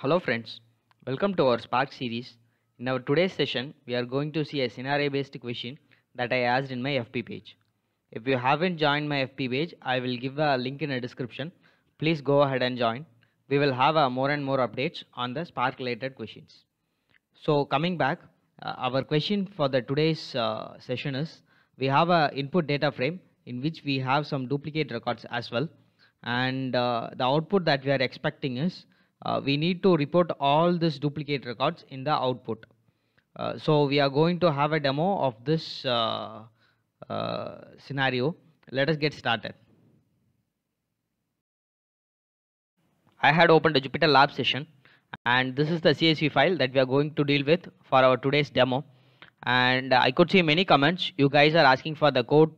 Hello friends, welcome to our Spark series. In our today's session, we are going to see a scenario based question that I asked in my FP page. If you haven't joined my FP page, I will give a link in the description. Please go ahead and join. We will have uh, more and more updates on the Spark related questions. So coming back, uh, our question for the today's uh, session is we have a input data frame in which we have some duplicate records as well and uh, the output that we are expecting is uh, we need to report all this duplicate records in the output. Uh, so we are going to have a demo of this uh, uh scenario. Let us get started. I had opened a Jupyter Lab session and this is the CSV file that we are going to deal with for our today's demo. And uh, I could see many comments. You guys are asking for the code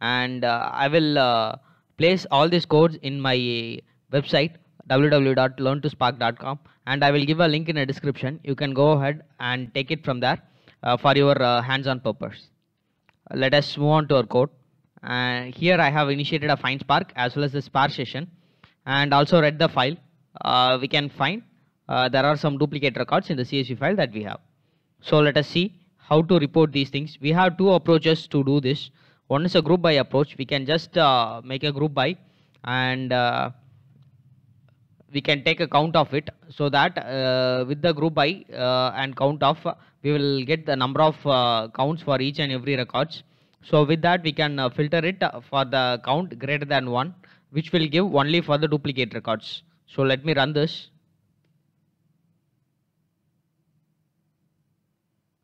and uh, I will place all these codes in my website www.learntospark.com and I will give a link in the description. You can go ahead and take it from there uh, for your uh, hands-on purpose. let us move on to our code. And here I have initiated a find spark as well as the spark session and also read the file. Uh, we can find uh, there are some duplicate records in the CSV file that we have. So let us see how to report these things. We have two approaches to do this. One is a group by approach. We can just uh, make a group by and we can take a count of it so that uh, with the group by uh, and count of we will get the number of uh, counts for each and every records so with that we can uh, filter it for the count greater than 1 which will give only for the duplicate records so let me run this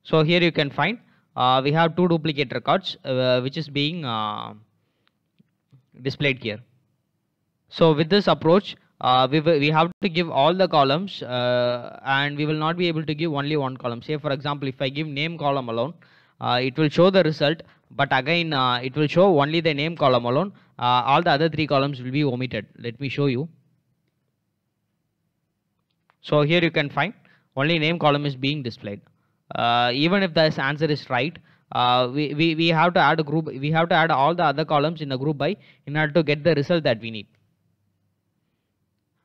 so here you can find uh, we have two duplicate records uh, which is being displayed here so with this approach uh, we, we have to give all the columns uh, and we will not be able to give only one column say for example if I give name column alone uh, it will show the result but again uh, it will show only the name column alone uh, all the other three columns will be omitted let me show you so here you can find only name column is being displayed uh, even if this answer is right we, we, we have to add a group we have to add all the other columns in a group by in order to get the result that we need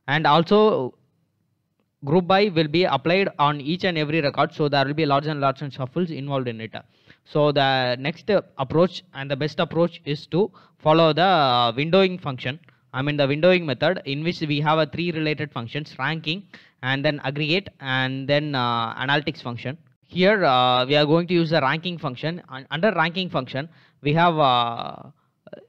and also group by will be applied on each and every record so there will be large and large and shuffles involved in it so the next approach and the best approach is to follow the windowing function i mean the windowing method in which we have a three related functions ranking and then aggregate and then uh, analytics function here uh, we are going to use the ranking function under ranking function we have uh,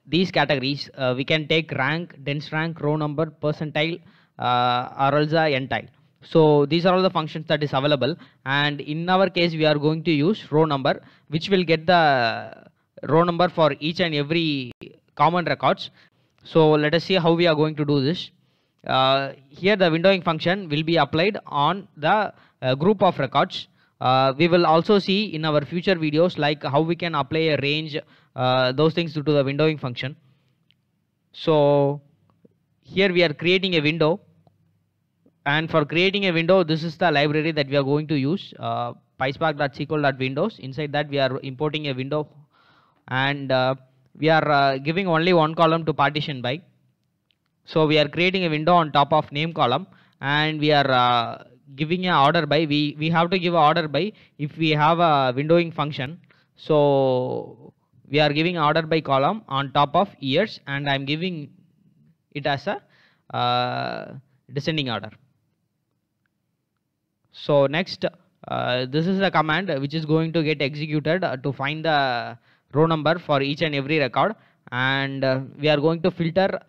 these categories uh, we can take rank dense rank row number percentile uh, aralza entile so these are all the functions that is available and in our case we are going to use row number which will get the row number for each and every common records so let us see how we are going to do this uh, here the windowing function will be applied on the uh, group of records uh, we will also see in our future videos like how we can apply a range uh, those things to the windowing function so here we are creating a window and for creating a window this is the library that we are going to use uh, pyspark.sql.windows inside that we are importing a window and uh, we are uh, giving only one column to partition by so we are creating a window on top of name column and we are uh, giving a order by we we have to give a order by if we have a windowing function so we are giving order by column on top of years and i'm giving it as a uh, descending order. So next, uh, this is the command which is going to get executed uh, to find the row number for each and every record and uh, we are going to filter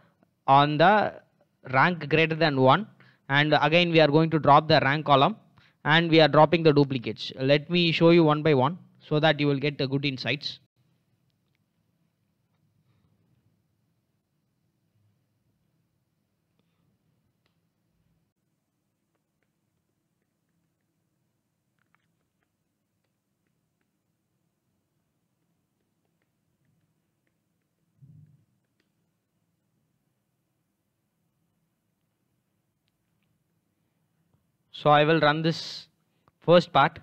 on the rank greater than 1 and again we are going to drop the rank column and we are dropping the duplicates. Let me show you one by one so that you will get the good insights. So I will run this first part.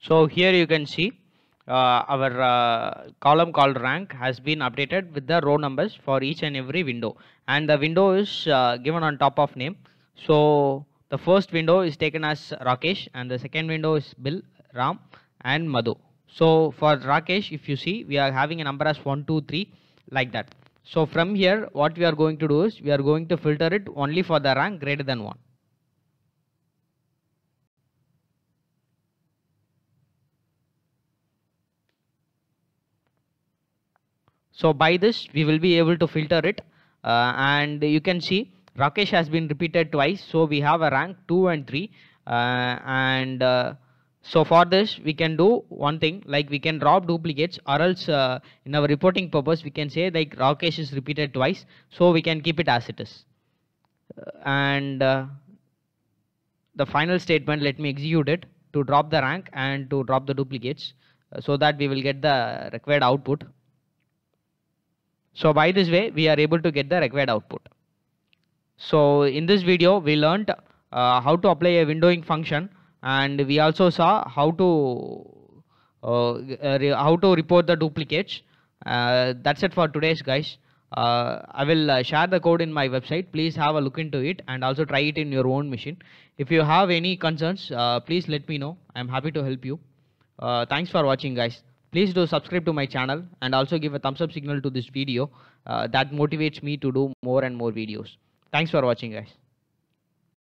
So here you can see uh, our uh, column called rank has been updated with the row numbers for each and every window and the window is uh, given on top of name so the first window is taken as Rakesh and the second window is Bill, Ram and Madhu so for Rakesh if you see we are having a number as 1 2 3 like that so from here what we are going to do is we are going to filter it only for the rank greater than 1 So by this we will be able to filter it uh, and you can see Rakesh has been repeated twice so we have a rank 2 and 3 uh, and uh, so for this we can do one thing like we can drop duplicates or else uh, in our reporting purpose we can say like Rakesh is repeated twice so we can keep it as it is uh, and uh, the final statement let me execute it to drop the rank and to drop the duplicates so that we will get the required output so by this way, we are able to get the required output. So in this video, we learnt uh, how to apply a windowing function and we also saw how to uh, how to report the duplicates. Uh, that's it for today's guys. Uh, I will uh, share the code in my website. Please have a look into it and also try it in your own machine. If you have any concerns, uh, please let me know. I'm happy to help you. thanks for watching guys. Please do subscribe to my channel and also give a thumbs up signal to this video. Uh, that motivates me to do more and more videos. Thanks for watching guys.